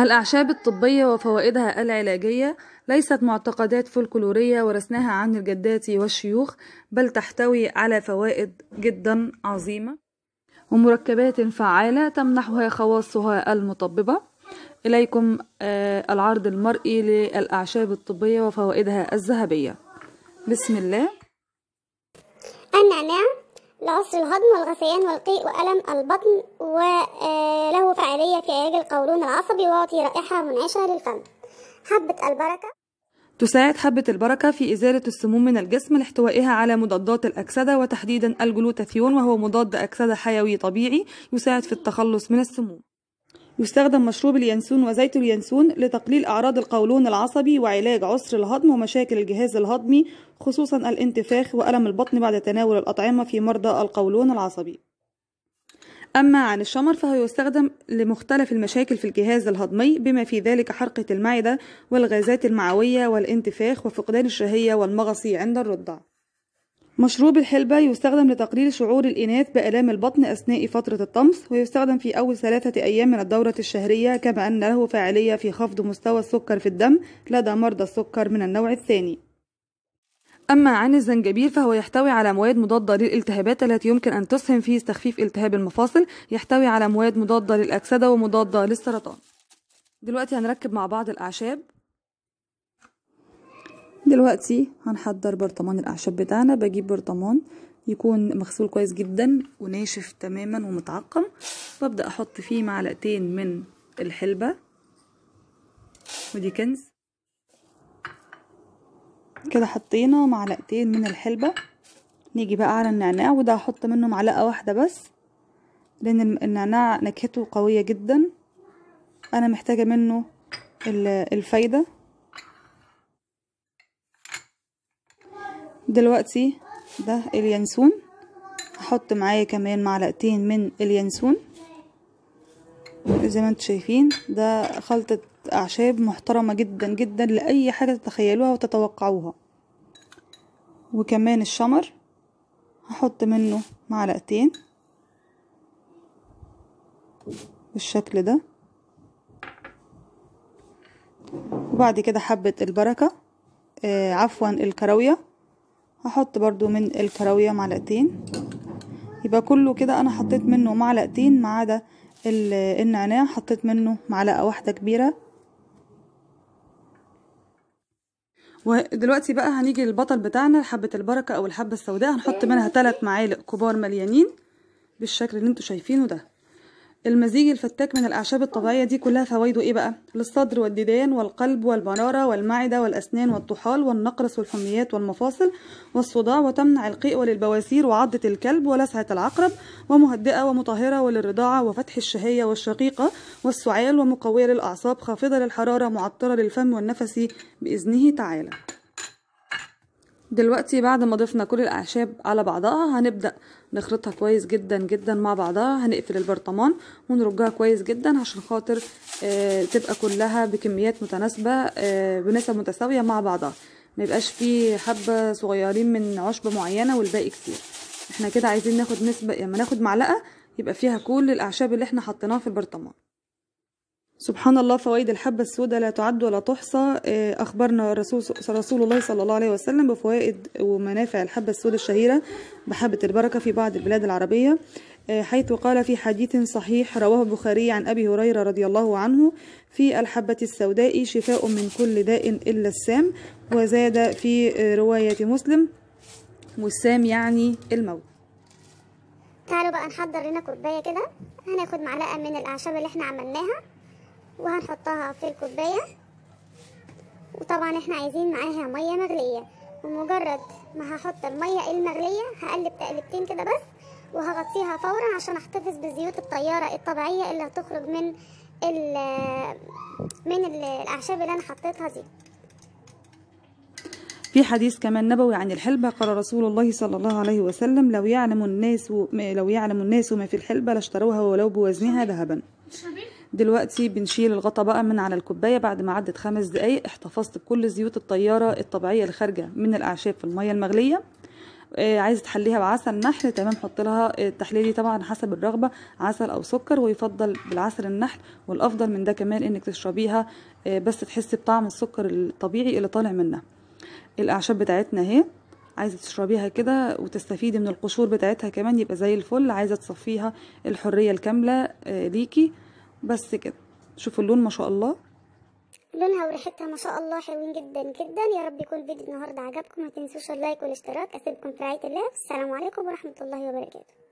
الأعشاب الطبية وفوائدها العلاجية ليست معتقدات فولكلورية ورثناها عن الجدات والشيوخ بل تحتوي على فوائد جدا عظيمة ومركبات فعالة تمنحها خواصها المطببة إليكم آه، العرض المرئي للأعشاب الطبية وفوائدها الذهبية بسم الله النعناع لعسر الهضم والغثيان والقيء وألم البطن وله فعالية في علاج القولون العصبي ويعطي رائحة منعشة للفم حبة البركة تساعد حبة البركة في إزالة السموم من الجسم لاحتوائها على مضادات الأكسدة وتحديدا الجلوتاثيون وهو مضاد أكسدة حيوي طبيعي يساعد في التخلص من السموم يستخدم مشروب اليانسون وزيت اليانسون لتقليل أعراض القولون العصبي وعلاج عسر الهضم ومشاكل الجهاز الهضمي خصوصا الانتفاخ وألم البطن بعد تناول الأطعمة في مرضى القولون العصبي أما عن الشمر فهو يستخدم لمختلف المشاكل في الجهاز الهضمي بما في ذلك حرقة المعدة والغازات المعوية والانتفاخ وفقدان الشهية والمغص عند الرضع مشروب الحلبة يستخدم لتقليل شعور الإناث بآلام البطن أثناء فترة الطمس ويستخدم في أول ثلاثة أيام من الدورة الشهرية كما أن له فاعلية في خفض مستوى السكر في الدم لدى مرضى السكر من النوع الثاني أما عن الزنجبيل فهو يحتوي على مواد مضادة للالتهابات التي يمكن أن تسهم في تخفيف التهاب المفاصل يحتوي على مواد مضادة للأكسدة ومضادة للسرطان دلوقتي هنركب مع بعض الأعشاب دلوقتي هنحضر برطمان الاعشاب بتاعنا بجيب برطمان يكون مغسول كويس جدا وناشف تماما ومتعقم وابدا احط فيه معلقتين من الحلبه ودي كنز كده حطينا معلقتين من الحلبه نيجي بقى على النعناع وده هحط منه معلقه واحده بس لان النعناع نكهته قويه جدا انا محتاجه منه الفايده دلوقتي ده اليانسون هحط معايا كمان معلقتين من اليانسون زي ما انتم شايفين ده خلطة اعشاب محترمة جدا جدا لاي حاجة تتخيلوها وتتوقعوها وكمان الشمر هحط منه معلقتين بالشكل ده وبعد كده حبة البركة آه عفوا الكراوية هحط برضو من الكراوية معلقتين يبقى كله كده انا حطيت منه معلقتين ما عدا النعناع حطيت منه معلقة واحدة كبيرة ودلوقتي بقى هنيجي للبطل بتاعنا حبة البركة او الحبة السوداء هنحط منها ثلاث معالق كبار مليانين بالشكل اللي انتوا شايفينه ده المزيج الفتاك من الأعشاب الطبيعية دي كلها فوائده إيه بقى؟ للصدر والديدان والقلب والمرارة والمعدة والأسنان والطحال والنقرس والحميات والمفاصل والصداع وتمنع القيء وللبواسير وعضة الكلب ولسعة العقرب ومهدئة ومطهرة وللرضاعة وفتح الشهية والشقيقة والسعال ومقوية للأعصاب خافضة للحرارة معطرة للفم والنفس بإذنه تعالى دلوقتي بعد ما ضفنا كل الاعشاب على بعضها هنبدا نخلطها كويس جدا جدا مع بعضها هنقفل البرطمان ونرجها كويس جدا عشان خاطر آه تبقى كلها بكميات متناسبه آه بنسب متساويه مع بعضها ما يبقاش فيه حبه صغيرين من عشبه معينه والباقي كتير احنا كده عايزين ناخد نسبه يعني لما يعني ناخد معلقه يبقى فيها كل الاعشاب اللي احنا حطيناها في البرطمان سبحان الله فوائد الحبة السوداء لا تعد ولا تحصى آه، أخبرنا رسول, رسول الله صلى الله عليه وسلم بفوائد ومنافع الحبة السوداء الشهيرة بحبة البركة في بعض البلاد العربية آه، حيث قال في حديث صحيح رواه البخاري عن أبي هريرة رضي الله عنه في الحبة السوداء شفاء من كل داء إلا السام وزاد في آه، رواية مسلم والسام يعني الموت تعالوا بقى نحضر لنا كوبايه كده هناخد معلقه من الاعشاب اللي احنا عملناها وهنحطها في الكوباية وطبعا احنا عايزين معاها مية مغلية ومجرد ما هحط المية المغلية هقلب تقلبتين كده بس وهغطيها فورا عشان احتفظ بزيوت الطيارة الطبيعية اللي هتخرج من ال من الاعشاب اللي انا حطيتها دي في حديث كمان نبوي عن الحلبة قال رسول الله صلى الله عليه وسلم لو يعلم الناس لو يعلم الناس ما في الحلبة لاشتروها ولو بوزنها ذهبا دلوقتي بنشيل الغطا بقى من على الكوبايه بعد ما عدت خمس دقايق احتفظت بكل زيوت الطياره الطبيعيه الخارجه من الاعشاب في الميه المغليه آه عايزه تحليها بعسل نحل تمام حط لها آه، التحليه دي طبعا حسب الرغبه عسل او سكر ويفضل بالعسل النحل والافضل من ده كمان انك تشربيها آه بس تحسي بطعم السكر الطبيعي اللي طالع منها الاعشاب بتاعتنا اهي عايزه تشربيها كده وتستفيدي من القشور بتاعتها كمان يبقى زي الفل عايزه تصفيها الحريه الكامله آه ليكي بس كده شوفوا اللون ما شاء الله لونها وريحتها ما شاء الله حلوين جدا جدا يا رب يكون الفيديو النهارده عجبكم ما تنسوش اللايك والاشتراك اسيبكم في رعايه الله السلام عليكم ورحمه الله وبركاته